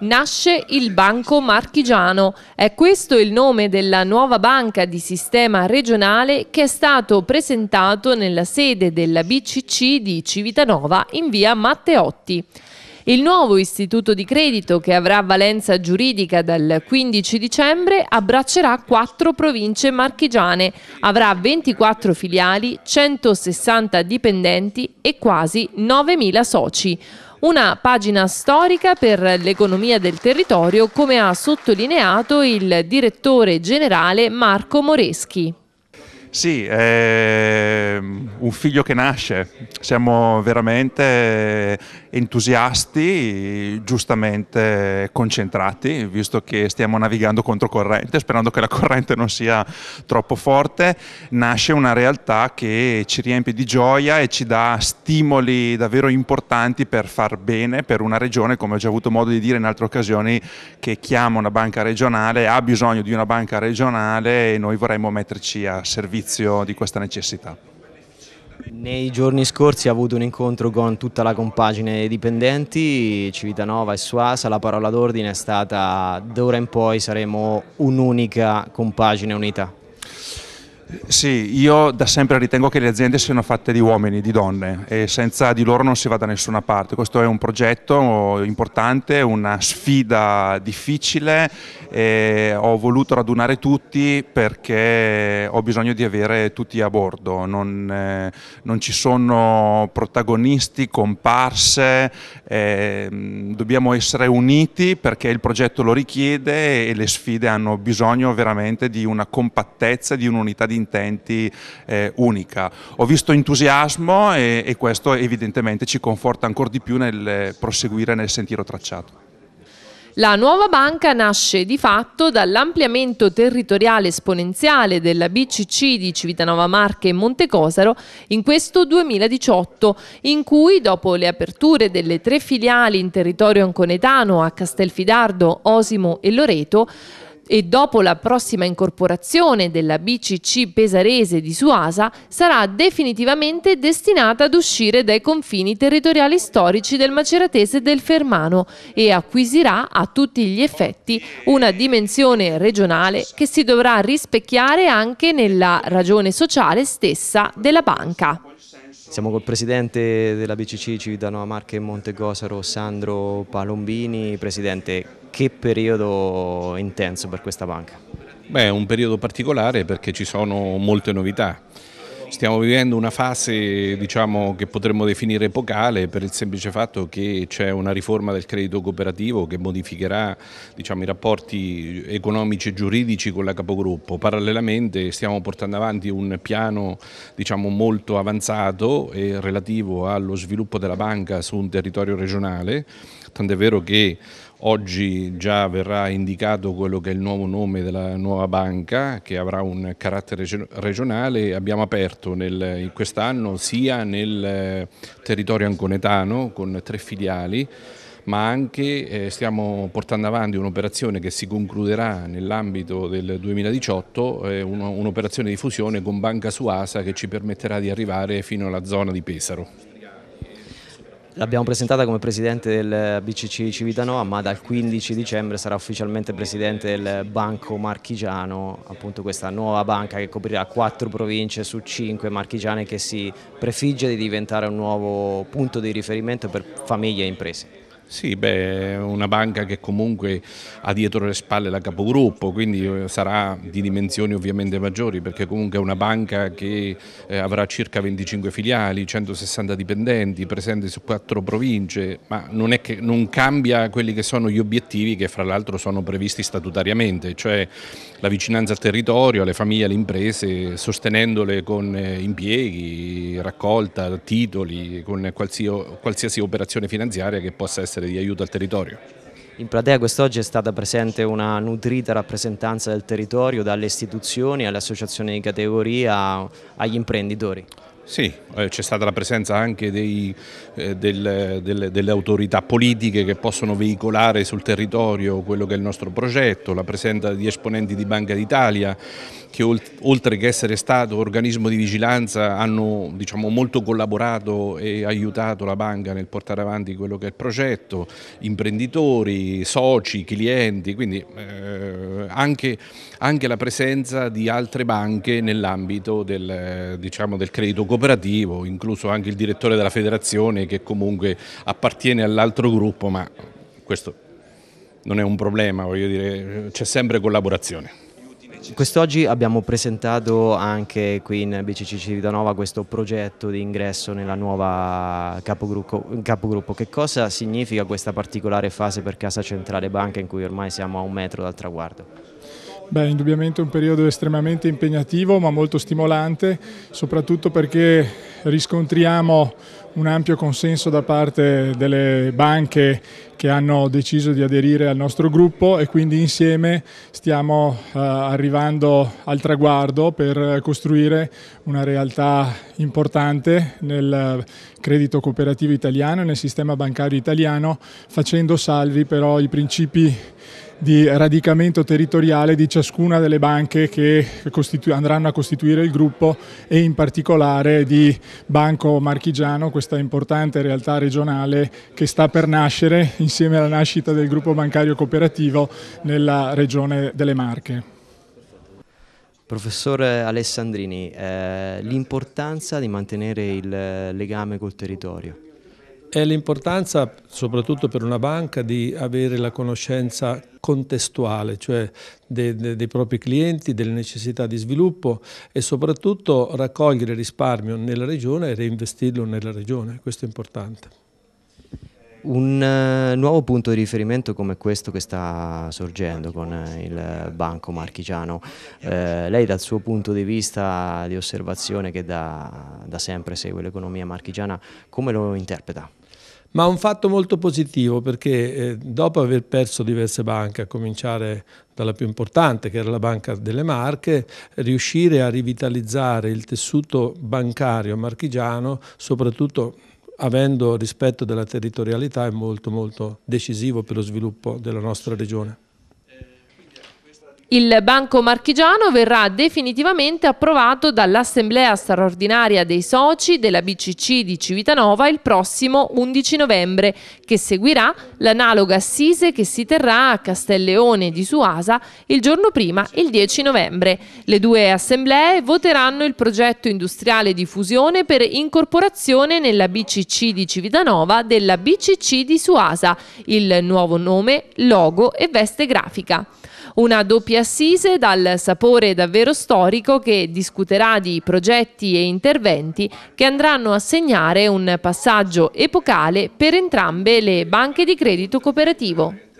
Nasce il Banco Marchigiano. È questo il nome della nuova banca di sistema regionale che è stato presentato nella sede della BCC di Civitanova in via Matteotti. Il nuovo istituto di credito, che avrà valenza giuridica dal 15 dicembre, abbraccerà quattro province marchigiane, avrà 24 filiali, 160 dipendenti e quasi 9.000 soci. Una pagina storica per l'economia del territorio, come ha sottolineato il direttore generale Marco Moreschi. Sì, è un figlio che nasce, siamo veramente entusiasti, giustamente concentrati, visto che stiamo navigando contro corrente, sperando che la corrente non sia troppo forte, nasce una realtà che ci riempie di gioia e ci dà stimoli davvero importanti per far bene per una regione, come ho già avuto modo di dire in altre occasioni, che chiama una banca regionale, ha bisogno di una banca regionale e noi vorremmo metterci a servizio di questa necessità. Nei giorni scorsi ha avuto un incontro con tutta la compagine dei dipendenti, Civitanova e Suasa, la parola d'ordine è stata d'ora in poi saremo un'unica compagine unità. Sì, io da sempre ritengo che le aziende siano fatte di uomini, di donne e senza di loro non si va da nessuna parte. Questo è un progetto importante, una sfida difficile e ho voluto radunare tutti perché ho bisogno di avere tutti a bordo. Non, eh, non ci sono protagonisti, comparse, eh, dobbiamo essere uniti perché il progetto lo richiede e le sfide hanno bisogno veramente di una compattezza, di un'unità di intenti eh, unica. Ho visto entusiasmo e, e questo evidentemente ci conforta ancora di più nel proseguire nel sentiero tracciato. La nuova banca nasce di fatto dall'ampliamento territoriale esponenziale della BCC di Civitanova Marche e Montecosaro in questo 2018, in cui dopo le aperture delle tre filiali in territorio anconetano a Castelfidardo, Osimo e Loreto, e dopo la prossima incorporazione della BCC pesarese di Suasa sarà definitivamente destinata ad uscire dai confini territoriali storici del Maceratese del Fermano e acquisirà a tutti gli effetti una dimensione regionale che si dovrà rispecchiare anche nella ragione sociale stessa della banca. Siamo col presidente della BCC Civitanova Marche e Montegosaro, Sandro Palombini, presidente che periodo intenso per questa banca? Beh, è un periodo particolare perché ci sono molte novità. Stiamo vivendo una fase diciamo, che potremmo definire epocale per il semplice fatto che c'è una riforma del credito cooperativo che modificherà diciamo, i rapporti economici e giuridici con la capogruppo. Parallelamente stiamo portando avanti un piano diciamo, molto avanzato e relativo allo sviluppo della banca su un territorio regionale, tant'è vero che Oggi già verrà indicato quello che è il nuovo nome della nuova banca che avrà un carattere regionale. Abbiamo aperto quest'anno sia nel eh, territorio anconetano con tre filiali ma anche eh, stiamo portando avanti un'operazione che si concluderà nell'ambito del 2018, eh, un'operazione di fusione con Banca Suasa che ci permetterà di arrivare fino alla zona di Pesaro. L'abbiamo presentata come presidente del BCC Civitanova, ma dal 15 dicembre sarà ufficialmente presidente del Banco Marchigiano, appunto questa nuova banca che coprirà quattro province su cinque marchigiane che si prefigge di diventare un nuovo punto di riferimento per famiglie e imprese. Sì, beh, è una banca che comunque ha dietro le spalle la capogruppo, quindi eh, sarà di dimensioni ovviamente maggiori, perché comunque è una banca che eh, avrà circa 25 filiali, 160 dipendenti, presenti su quattro province, ma non, è che, non cambia quelli che sono gli obiettivi che fra l'altro sono previsti statutariamente, cioè la vicinanza al territorio, alle famiglie, alle imprese, sostenendole con eh, impieghi, raccolta, titoli, con qualsiasi, qualsiasi operazione finanziaria che possa essere essere di aiuto al territorio. In platea quest'oggi è stata presente una nutrita rappresentanza del territorio dalle istituzioni alle associazioni di categoria agli imprenditori. Sì, eh, c'è stata la presenza anche dei, eh, del, delle, delle, autorità politiche che possono veicolare sul territorio quello che è il nostro progetto, la presenza di esponenti di Banca d'Italia che oltre che essere stato organismo di vigilanza hanno diciamo, molto collaborato e aiutato la banca nel portare avanti quello che è il progetto, imprenditori, soci, clienti, quindi eh, anche, anche, la presenza di altre banche nell'ambito del, diciamo, del credito cooperativo, incluso anche il direttore della federazione che comunque appartiene all'altro gruppo, ma questo non è un problema, voglio dire, c'è sempre collaborazione. Quest'oggi abbiamo presentato anche qui in BCC Civitanova questo progetto di ingresso nella nuova capogruppo, capogruppo. Che cosa significa questa particolare fase per Casa Centrale Banca in cui ormai siamo a un metro dal traguardo? Beh, indubbiamente un periodo estremamente impegnativo ma molto stimolante, soprattutto perché riscontriamo un ampio consenso da parte delle banche che hanno deciso di aderire al nostro gruppo e quindi insieme stiamo eh, arrivando al traguardo per costruire una realtà importante nel credito cooperativo italiano e nel sistema bancario italiano facendo salvi però i principi di radicamento territoriale di ciascuna delle banche che andranno a costituire il gruppo e in particolare di Banco Marchigiano, questa importante realtà regionale che sta per nascere insieme alla nascita del gruppo bancario cooperativo nella regione delle Marche. Professore Alessandrini, eh, l'importanza di mantenere il eh, legame col territorio. È l'importanza, soprattutto per una banca, di avere la conoscenza contestuale, cioè dei, dei, dei, propri clienti, delle necessità di sviluppo e soprattutto raccogliere risparmio nella regione e reinvestirlo nella regione, questo è importante. Un eh, nuovo punto di riferimento come questo che sta sorgendo con eh, il Banco Marchigiano, eh, lei dal suo punto di vista di osservazione che da, da sempre segue l'economia marchigiana, come lo interpreta? ma un fatto molto positivo perché eh, dopo aver perso diverse banche, a cominciare dalla più importante che era la Banca delle Marche, riuscire a rivitalizzare il tessuto bancario marchigiano, soprattutto avendo rispetto della territorialità, è molto molto decisivo per lo sviluppo della nostra regione. Il Banco Marchigiano verrà definitivamente approvato dall'Assemblea straordinaria dei soci della BCC di Civitanova il prossimo 11 novembre, che seguirà l'analoga assise che si terrà a Castelleone di Suasa il giorno prima, il 10 novembre. Le due assemblee voteranno il progetto industriale di fusione per incorporazione nella BCC di Civitanova della BCC di Suasa, il nuovo nome, logo e veste grafica. Una doppia assise dal sapore davvero storico che discuterà di progetti e interventi che andranno a segnare un passaggio epocale per entrambe le banche di credito cooperativo.